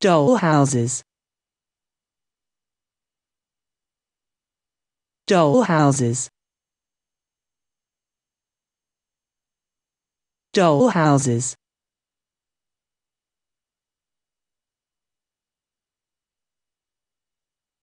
dollhouses dollhouses dollhouses